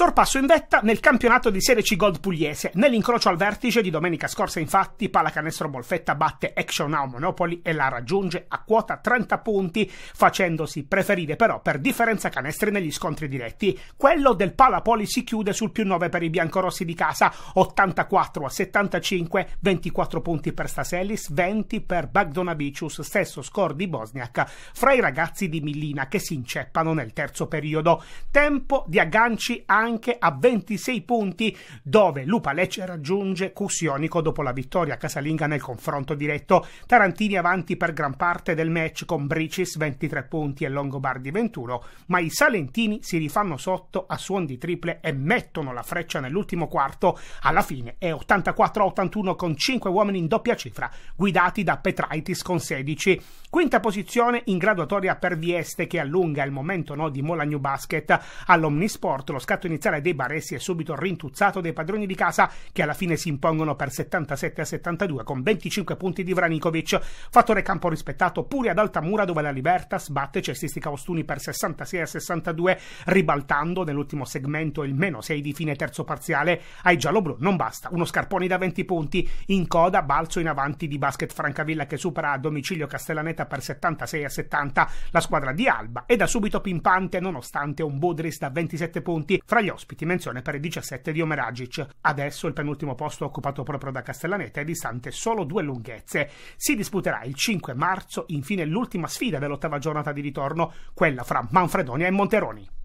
Sorpasso in vetta nel campionato di Serie C Gold pugliese. Nell'incrocio al vertice di domenica scorsa, infatti, Palacanestro Bolfetta batte Action Now Monopoli e la raggiunge a quota 30 punti, facendosi preferire però per differenza canestri negli scontri diretti. Quello del Palapoli si chiude sul più 9 per i biancorossi di casa, 84 a 75, 24 punti per Staselis, 20 per Bagdonabicius, stesso score di Bosniak, fra i ragazzi di Millina che si inceppano nel terzo periodo. Tempo di agganci anche anche a 26 punti, dove Lupalec raggiunge Cusionico dopo la vittoria casalinga nel confronto diretto. Tarantini avanti per gran parte del match con Bricis 23 punti e Longobardi 21, ma i Salentini si rifanno sotto a suon di triple e mettono la freccia nell'ultimo quarto. Alla fine è 84-81 con 5 uomini in doppia cifra, guidati da Petraitis con 16. Quinta posizione in graduatoria per Vieste che allunga il momento no di Mola New Basket all'Omnisport. Lo scatto iniziale provinciale dei Baresi è subito rintuzzato dai padroni di casa che alla fine si impongono per 77 a 72 con 25 punti di Vranikovic. Fattore campo rispettato pure ad Altamura dove la Libertas sbatte Celsistica Ostuni per 66 a 62 ribaltando nell'ultimo segmento il meno 6 di fine terzo parziale. Ai gialloblu non basta, uno scarponi da 20 punti, in coda balzo in avanti di Basket Francavilla che supera a domicilio Castellaneta per 76 a 70 la squadra di Alba e da subito pimpante nonostante un Budris da 27 punti. Fra gli ospiti, menzione per il 17 di Omeragic. Adesso il penultimo posto occupato proprio da Castellaneta è distante solo due lunghezze. Si disputerà il 5 marzo infine l'ultima sfida dell'ottava giornata di ritorno, quella fra Manfredonia e Monteroni.